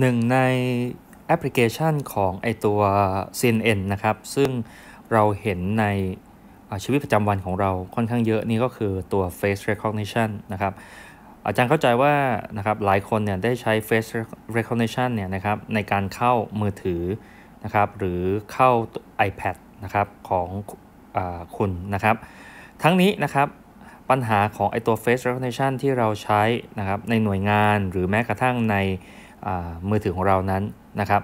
หนึ่งในแอปพลิเคชันของไอตัว CNN นะครับ ซึ่งเราเห็นในชีวิตประจำวันของเราค่อนข้างเยอะนี่ก็คือตัว face recognition นะครับ อาจารย์เข้าใจว่านะครับหลายคนเนี่ยได้ใช้ face recognition เนี่ยนะครับในการเข้ามือถือนะครับหรือเข้า iPad นะครับของอคุณนะครับ ทั้งนี้นะครับ ปัญหาของไอตัว face recognition ที่เราใช้นะครับในหน่วยงานหรือแม้กระทั่งในมือถือของเรานั้นนะครับ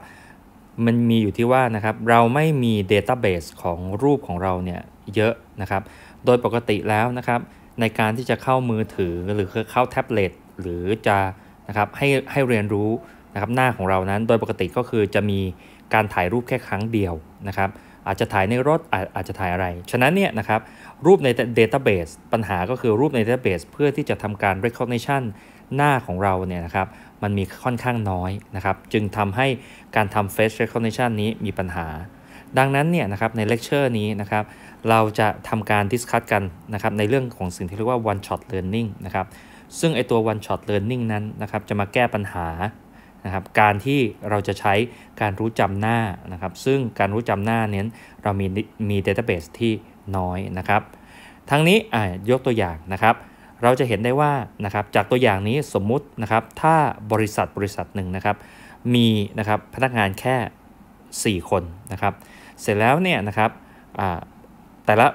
มันมีอยู่ที่ว่านะครับเราไม่มีเดต้าเบสของรูปของเราเนี่ยเยอะนะครับ โดยปกติแล้วนะครับ ในการที่จะเข้ามือถือหรือเข้าแท็บเล็ตหรือจะนะครับให้ให้เรียนรู้นะครับหน้าของเรานั้น โดยปกติก็คือจะมีการถ่ายรูปแค่ครั้งเดียวนะครับ อาจจะถ่ายในรถอาอาจจะถ่ายอะไร ฉะนั้นเนี่ยนะครับ รูปใน Database ปัญหาก็คือรูปใน Database เพื่อที่จะทำการ recognition หน้าของเราเนี่ยนะครับมันมีค่อนข้างน้อยนะครับ จึงทำให้การทำ face recognition นี้มีปัญหา ดังนั้นเนี่ยนะครับในเลคเชอร์นี้นะครับเราจะทำการดิสคัตกันนะครับในเรื่องของสิ่งที่เรียกว่า one shot learning นะครับซึ่งไอตัว one shot learning นั้นนะครับ จะมาแก้ปัญหานะครับ การที่เราจะใช้การรู้จำหน้านะครับ ซึ่งการรู้จำหน้าเน้เรามีมี database ที่น้อยนะครับ ทั้งนี้ยกตัวอย่างนะครับเราจะเห็นได้ว่านะครับจากตัวอย่างนี้สมมุตินะครับถ้าบริษัทบริษัทหนึ่งนะครับ มีนะครับพนักงานแค่ 4 คนนะครับ เสร็จแล้วเนี่ยนะครับแต่ละ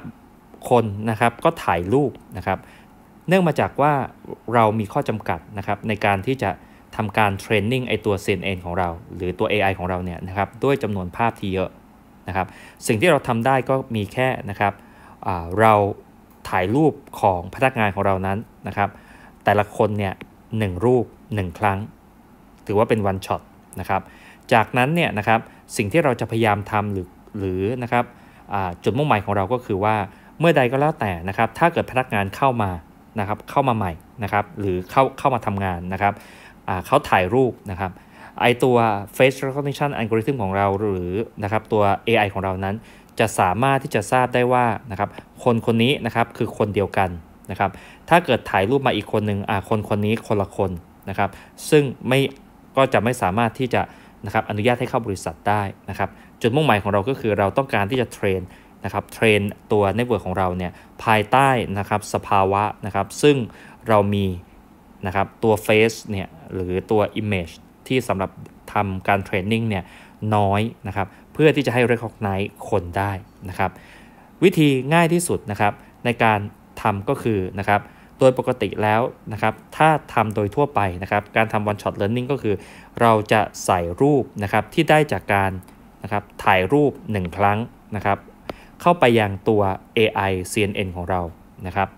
คนนะครับก็ถ่ายรูปนะครับ เนื่องมาจากว่าเรามีข้อจำกัดนะครับในการที่จะทำการเทรนนิ่งไอตัว CNN ของเรา หรือตัว AI ของเราเนี่ยนะครับด้วยจำนวนภาพที่เยอะนะครับสิ่งที่เราทำได้ก็มีแค่นะครับเราถ่ายรูปของพนักงานของเรานั้นนะครับ แต่ละคนเนี่ยหรูป1 ครั้ง ถือว่าเป็นวันช็อตนะครับจากนั้นเนี่ยนะครับสิ่งที่เราจะพยายามทำหรือหรือนะครับจุดมุ่งหมายของเราก็คือว่าเมื่อใดก็แล้วแต่นะครับ ถ้าเกิดพนักงานเข้ามานะครับเข้ามาใหม่นะครับหรือเข้าเข้ามาทำงานนะครับเขาถ่ายรูปนะครับไอตัว face recognition algorithm ของเราหรือนะครับตัว AI ของเรานั้น จะสามารถที่จะทราบได้ว่านะครับคนคนนี้นะครับคือคนเดียวกันนะครับถ้าเกิดถ่ายรูปมาอีกคนหนึ่งอ่าคนคนนี้คนละคนนะครับซึ่งไม่ก็จะไม่สามารถที่จะนะครับอนุญาตให้เข้าบริษัทได้นะครับ จุดมุ่งหมายของเราก็คือเราต้องการที่จะเทรนนะครับเทรนตัวเน็ตเวิร์กของเราเนี่ยภายใต้นะครับสภาวะนะครับซึ่งเรามีนะครับตัวเฟซเนี่ยหรือตัว Image ที่สำหรับทำการเทรนนิ่งเนี่ยน้อยนะครับเพื่อที่จะให้ recognize คนได้นะครับวิธีง่ายที่สุดนะครับในการทำก็คือนะครับโดยปกติแล้วนะครับถ้าทำโดยทั่วไปนะครับการทำ one shot learning ก็คือ เราจะใส่รูปนะครับที่ได้จากการนะครับถ่ายรูป 1 ครั้งนะครับเข้าไปยังตัว AI CNN ของเรานะครับ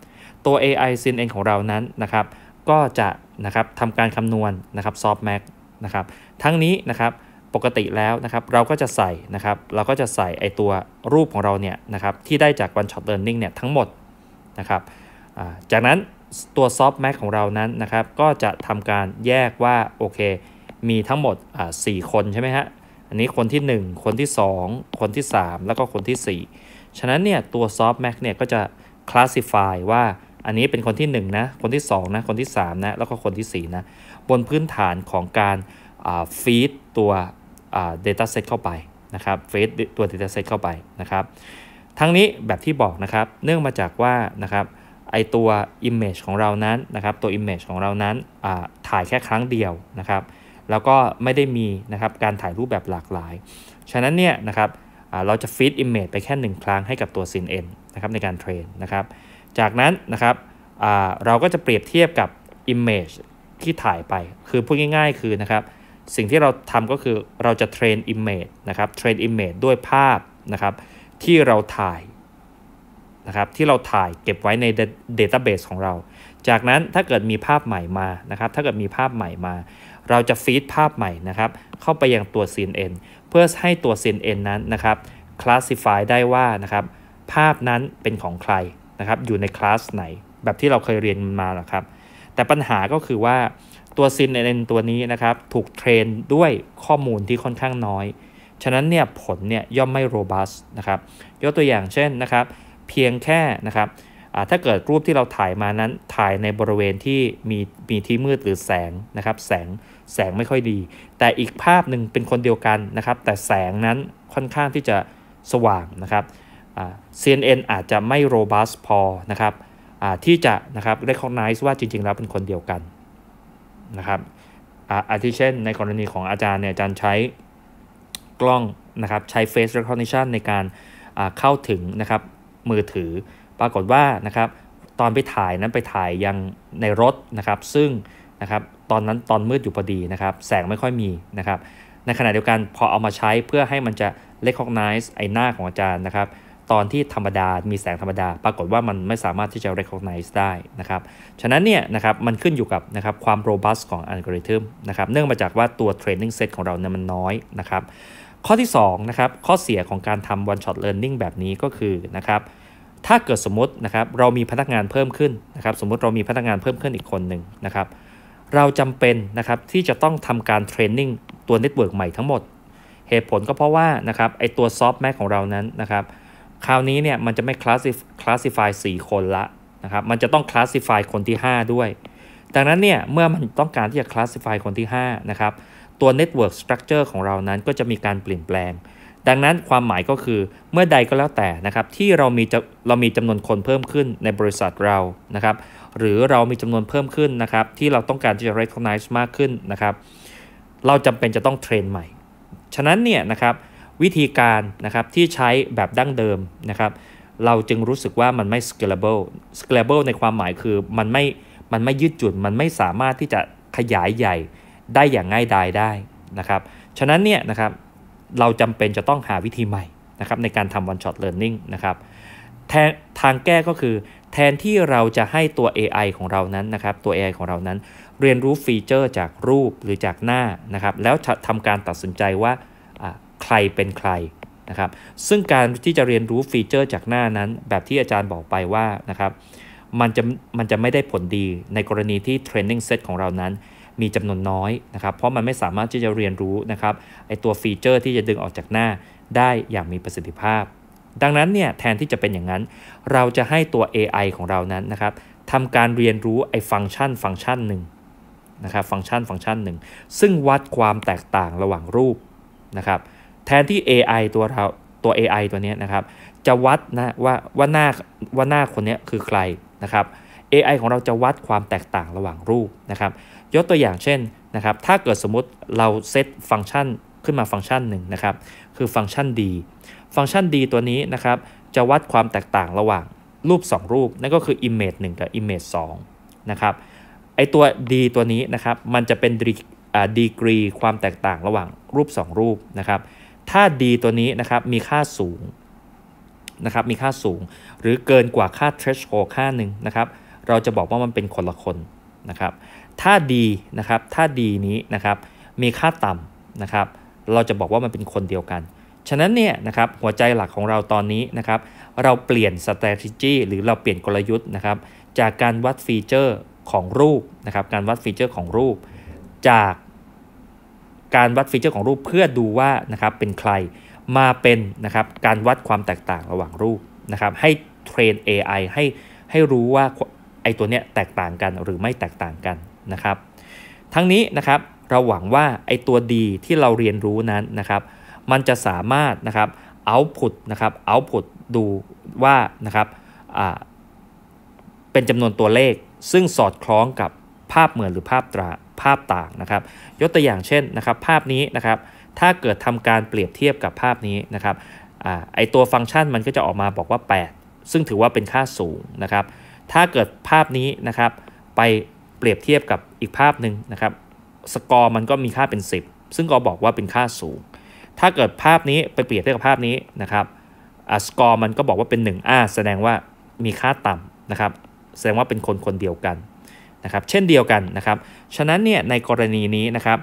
ตัว AI CNN ของเรานั้นนะครับก็จะนะครับทำการคำนวณนะครับ softmax นะครับทั้งนี้นะครับปกติแล้วนะครับเราก็จะใส่นะครับเราก็จะใส่ไอตัวรูปของเราเนี่ยนะครับที่ได้จาก one shot l e a นนิ่งเนี่ยทั้งหมดนะครับจากนั้นตัวซอฟต์แม็กของเรานั้นนะครับก็จะทำการแยกว่าโอเคมีทั้งหมดสี่คนใช่ไหมฮะอันนี้คนที่ 1 คนที่ 2 คนที่ 3 แล้วก็คนที่ 4 ฉะนั้นเนี่ยตัวซอฟต์แม็กเนี่ยก็จะคลาสสิฟายว่าอันนี้เป็นคนที่1นะ คนที่2นะ คนที่3นะ แล้วก็คนที่4นะ บนพื้นฐานของการฟีดตัวเดต้าเซตเข้าไปนะครับฟีดตัวเดต้าเซตเข้าไปนะครับ ทั้งนี้แบบที่บอกนะครับ เนื่องมาจากว่านะครับไอตัว Image ของเรานั้นนะครับ ตัว Image ของเรานั้นถ่ายแค่ครั้งเดียวนะครับ แล้วก็ไม่ได้มีนะครับการถ่ายรูปแบบหลากหลาย ฉะนั้นเนี่ยนะครับเราจะฟีด Image ไปแค่1ครั้งให้กับตัว s อ n n นะครับในการเทรนนะครับจากนั้นนะครับเราก็จะเปรียบเทียบกับ Image ที่ถ่ายไป คือพูดง่ายๆ คือนะครับ สิ่งที่เราทำก็คือเราจะเทรน Image นะครับ เทรน Image ด้วยภาพนะครับที่เราถ่ายนะครับที่เราถ่ายเก็บไว้ในเดต้าเบสของเรา จากนั้นถ้าเกิดมีภาพใหม่มานะครับถ้าเกิดมีภาพใหม่มา เราจะฟีดภาพใหม่นะครับ เข้าไปยังตัว CNN เพื่อให้ตัว CNN นั้นนะครับคลาสสิฟายได้ว่านะครับภาพนั้นเป็นของใครนะครับอยู่ในคลาสไหนแบบที่เราเคยเรียนมาหรอครับแต่ปัญหาก็คือว่าตัวซินเอนตัวนี้นะครับถูกเทรนด้วยข้อมูลที่ค่อนข้างน้อย ฉะนั้นเนี่ยผลเนี่ยย่อมไม่โรบัสนะครับยกตัวอย่างเช่นนะครับเพียงแค่นะครับถ้าเกิดรูปที่เราถ่ายมานั้นถ่ายในบริเวณที่มีมีที่มืดหรือแสงนะครับแสงแสงไม่ค่อยดี แต่อีกภาพหนึ่งเป็นคนเดียวกันนะครับแต่แสงนั้นค่อนข้างที่จะสว่างนะครับ CNN อาจจะไม่ robust พอนะครับที่จะนะครับ recognize ว่าจริง ๆ แล้วเป็นคนเดียวกันนะครับอาทิเช่นในกรณีของอาจารย์เนี่ยอาจารย์ใช้กล้องนะครับใช้ face recognition ในการเข้าถึงนะครับมือถือ ปรากฏว่านะครับตอนไปถ่ายนั้นไปถ่ายยังในรถนะครับ ซึ่งนะครับตอนนั้นตอนมืดอยู่พอดีนะครับ แสงไม่ค่อยมีนะครับในขณะเดียวกันพอเอามาใช้เพื่อให้มันจะ recognize ไอหน้าของอาจารย์นะครับตอนที่ธรรมดา มีแสงธรรมดา ปรากฏว่ามันไม่สามารถที่จะ recognize ได้นะครับ ฉะนั้นเนี่ยนะครับ มันขึ้นอยู่กับนะครับ ความ robust ของ algorithm นะครับ เนื่องมาจากว่าตัว training set ของเราเนี่ยมันน้อยนะครับ ข้อที่2นะครับ ข้อเสียของการทำ one shot learning แบบนี้ก็คือนะครับ ถ้าเกิดสมมตินะครับ เรามีพนักงานเพิ่มขึ้นนะครับ สมมติเรามีพนักงานเพิ่มขึ้นอีกคนหนึ่งนะครับ เราจำเป็นนะครับ ที่จะต้องทำการเทรนนิ่งตัวเน็ตเวิร์กใหม่ทั้งหมด เหตุผลก็เพราะว่านะครับ ไอตัวซอฟต์แม็กของเรานั้นนะครับคราวนี้เนี่ยมันจะไม่คลาสสิคลาสสิฟายสี่คนละนะครับ มันจะต้องคลาสสิฟายคนที่ 5 ด้วย ดังนั้นเนี่ยเมื่อมันต้องการที่จะคลาสสิฟายคนที่ 5 นะครับ ตัวเน็ตเวิร์กสตรัคเจอร์ของเรานั้นก็จะมีการเปลี่ยนแปลง ดังนั้นความหมายก็คือเมื่อใดก็แล้วแต่นะครับ ที่เรามีเรามีจำนวนคนเพิ่มขึ้นในบริษัทเรานะครับ หรือเรามีจำนวนเพิ่มขึ้นนะครับ ที่เราต้องการที่จะ recognize มากขึ้นนะครับ เราจำเป็นจะต้องเทรนใหม่ ฉะนั้นเนี่ยนะครับวิธีการนะครับที่ใช้แบบดั้งเดิมนะครับ เราจึงรู้สึกว่ามันไม่ scalable scalable ในความหมายคือมันไม่ มันไม่ยืดหยุ่นมันไม่สามารถที่จะขยายใหญ่ได้อย่างง่ายดายได้นะครับฉะนั้นเนี่ยนะครับเราจำเป็นจะต้องหาวิธีใหม่นะครับในการทำ one shot learning นะครับทางแก้ก็คือแทนที่เราจะให้ตัว AI ของเรานั้นนะครับ ตัว AI ของเรานั้นเรียนรู้ฟีเจอร์จากรูปหรือจากหน้านะครับแล้วทำการตัดสินใจว่าใครเป็นใครนะครับ ซึ่งการที่จะเรียนรู้ฟีเจอร์จากหน้านั้น แบบที่อาจารย์บอกไปว่า นะครับ มันจะ มันจะไม่ได้ผลดีในกรณีที่เทรนนิ่งเซตของเรานั้นมีจำนวนน้อยนะครับ เพราะมันไม่สามารถที่จะเรียนรู้นะครับ ไอตัวฟีเจอร์ที่จะดึงออกจากหน้าได้อย่างมีประสิทธิภาพ ดังนั้นเนี่ยแทนที่จะเป็นอย่างนั้น เราจะให้ตัว AI ของเรานั้นนะครับทำการเรียนรู้ ไอฟังก์ชันฟังก์ชันหนึ่งนะครับ ฟังก์ชันฟังก์ชันหนึ่งซึ่งวัดความแตกต่างระหว่างรูปนะครับแทนที่ AI ตัวเรา ตัว AI ตัวนี้นะครับ จะวัดนะว่าว่าหน้าว่าหน้า คนนี้คือใครนะครับ AI ของเราจะวัดความแตกต่างระหว่างรูปนะครับ ยกตัวอย่างเช่นนะครับ ถ้าเกิดสมมุติเราเซตฟังก์ชันขึ้นมาฟังก์ชันหนึ่งนะครับ คือฟังก์ชัน D ฟังก์ชัน D ตัวนี้นะครับ จะวัดความแตกต่างระหว่างรูป 2 รูป นั่นก็คือ image 1 กับ image 2นะครับ ไอตัว D ตัวนี้นะครับ มันจะเป็นดีกรีความแตกต่างระหว่างรูป 2 รูปนะครับถ้า D ตัวนี้นะครับมีค่าสูงนะครับมีค่าสูง หรือเกินกว่าค่า threshold ค่าหนึ่งนะครับเราจะบอกว่ามันเป็นคนละคนนะครับถ้า D นะครับถ้า D นี้นะครับมีค่าต่ำนะครับ เราจะบอกว่ามันเป็นคนเดียวกัน ฉะนั้นเนี่ยนะครับหัวใจหลักของเราตอนนี้นะครับเราเปลี่ยน strategy หรือเราเปลี่ยนกลยุทธ์นะครับจากการวัดฟีเจอร์ของรูปนะครับการวัดฟีเจอร์ของรูปจากการวัดฟีเจอร์ของรูปเพื่อดูว่านะครับเป็นใครมาเป็นนะครับการวัดความแตกต่างระหว่างรูปนะครับให้เทรน AI ให้ให้รู้ว่าไอตัวเนี้ยแตกต่างกันหรือไม่แตกต่างกันนะครับทั้งนี้นะครับเราหวังว่าไอตัวดีที่เราเรียนรู้นั้นนะครับมันจะสามารถนะครับเอาพุ t นะครับเอาพุ t ดูว่านะครับเป็นจำนวนตัวเลข ซึ่งสอดคล้องกับภาพเหมือนหรือภาพตราภาพต่างนะครับ ยกตัวอย่างเช่นนะครับ ภาพนี้นะครับ ถ้าเกิดทำการเปรียบเทียบกับภาพนี้นะครับอไอตัวฟังก์ชันมันก็จะออกมาบอกว่า 8 ซึ่งถือว่าเป็นค่าสูงนะครับ ถ้าเกิดภาพนี้นะครับ ไปเปรียบเทียบกับอีกภาพหนึ่งนะครับ สกอร์มันก็มีค่าเป็น 10 ซึ่งก็บอกว่าเป็นค่าสูง ถ้าเกิดภาพนี้ไปเปรียบเทียบกับภาพนี้นะครับสกอร์มันก็บอกว่าเป็น1อ่าแสดงว่ามีค่าต่ำนะครับ แสดงว่าเป็นคนคนเดียวกันนะครับเช่นเดียวกันนะครับ ฉะนั้นเนี่ยในกรณีนี้นะครับ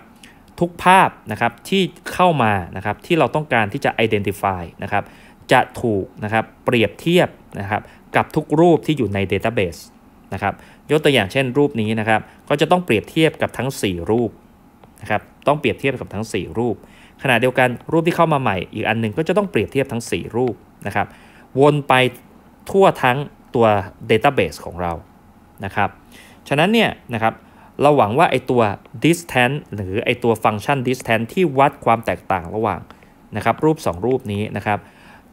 ทุกภาพนะครับที่เข้ามานะครับที่เราต้องการที่จะ identify นะครับจะถูกนะครับเปรียบเทียบนะครับกับทุกรูปที่อยู่ใน database นะครับยกตัวอย่างเช่นรูปนี้นะครับ ก็จะต้องเปรียบเทียบกับทั้ง 4 รูปนะครับต้องเปรียบเทียบกับทั้ง 4 รูปขณะเดียวกันรูปที่เข้ามาใหม่ อีกอันหนึ่งก็จะต้องเปรียบเทียบทั้ง 4 รูปนะครับวนไปทั่วทั้งตัว database ของเรานะครับฉะนั้นเนี่ยนะครับเราหวังว่าไอตัว distance หรือไอตัวฟังก์ชัน distance ที่วัดความแตกต่างระหว่างนะครับ รูป 2 รูปนี้นะครับ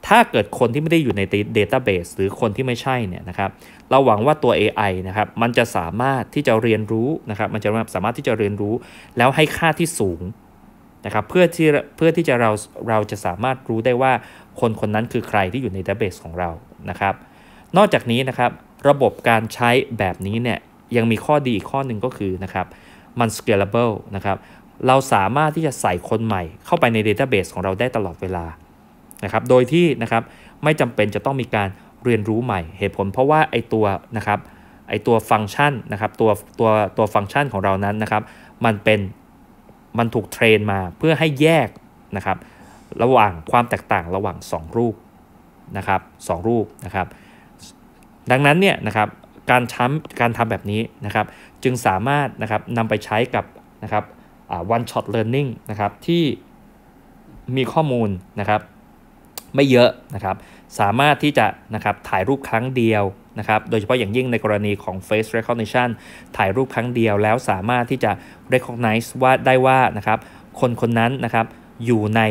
ถ้าเกิดคนที่ไม่ได้อยู่ใน Database หรือคนที่ไม่ใช่เนี่ยนะครับเราหวังว่าตัว AI นะครับมันจะสามารถที่จะเรียนรู้นะครับ มันจะสามารถที่จะเรียนรู้แล้วให้ค่าที่สูงนะครับเพื่อที่เพื่อที่จะเราเราจะสามารถรู้ได้ว่าคนคนนั้นคือใครที่อยู่ใน Database ของเรานะครับ นอกจากนี้นะครับ ระบบการใช้แบบนี้เนี่ยยังมีข้อดี อีกข้อหนึ่งก็คือนะครับมัน scalable นะครับ เราสามารถที่จะใส่คนใหม่เข้าไปใน Database ของเราได้ตลอดเวลานะครับโดยที่นะครับไม่จำเป็นจะต้องมีการเรียนรู้ใหม่เหตุผลเพราะว่าไอตัวนะครับไอตัวฟังก์ชันนะครับตัวตัวตัวฟังก์ชันของเรานั้นนะครับ มันเป็นมันถูกเทรนมาเพื่อให้แยกนะครับระหว่างความแตกต่างระหว่าง 2 รูปนะครับ 2 รูปนะครับ ดังนั้นเนี่ยนะครับการทำการทำแบบนี้นะครับ จึงสามารถนะครับนำไปใช้กับนะครับ one shot learning นะครับที่มีข้อมูลนะครับไม่เยอะนะครับ สามารถที่จะนะครับถ่ายรูปครั้งเดียวนะครับโดยเฉพาะอย่างยิ่งในกรณีของ face recognition ถ่ายรูปครั้งเดียวแล้วสามารถที่จะ recognize ว่าได้ว่านะครับคนคนนั้นนะครับอยู่ใน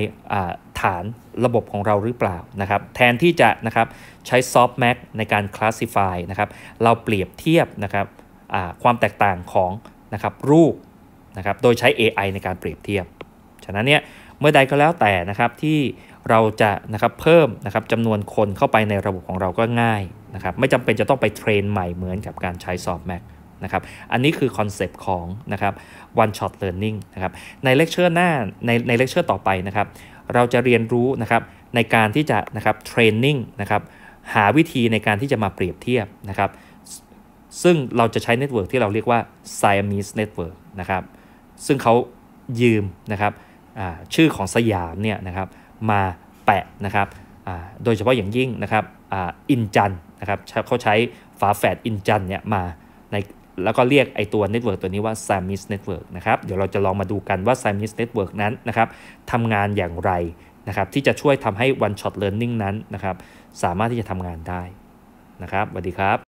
ฐานระบบของเราหรือเปล่านะครับแทนที่จะนะครับใช้ softmax ในการ classify นะครับเราเปรียบเทียบนะครับความแตกต่างของนะครับรูปนะครับโดยใช้ AI ในการเปรียบเทียบฉะนั้นเนี่ยเมื่อใดก็แล้วแต่นะครับที่เราจะนะครับเพิ่มนะครับจำนวนคนเข้าไปในระบบของเราก็ง่ายนะครับไม่จำเป็นจะต้องไปเทรนใหม่เหมือนกับการใช้ softmax นะครับอันนี้คือคอนเซปต์ของนะครับ one shot learning นะครับในเลคเชอร์หน้าในในเลคเชอร์ต่อไปนะครับเราจะเรียนรู้นะครับในการที่จะนะครับเทรนนิ่งนะครับหาวิธีในการที่จะมาเปรียบเทียบนะครับ ซึ่งเราจะใช้เน็ตเวิร์กที่เราเรียกว่า Siamese Network นะครับ ซึ่งเขายืมนะครับชื่อของสยามเนี่ยนะครับมาแปะนะครับโดยเฉพาะอย่างยิ่งนะครับอินจันนะครับเขาใช้ฝาแฝดอินจันเนี่ยมาแล้วก็เรียกไอตัวเน็ตเวิร์กตัวนี้ว่าซมิสเน็ตเวิร์กนะครับเดี๋ยวเราจะลองมาดูกันว่าซมิสเน็ตเวิร์กนั้นนะครับทำงานอย่างไรนะครับ ที่จะช่วยทำให้ One Shot Learning นั้นนะครับ สามารถที่จะทำงานได้นะครับสวัสดีครับ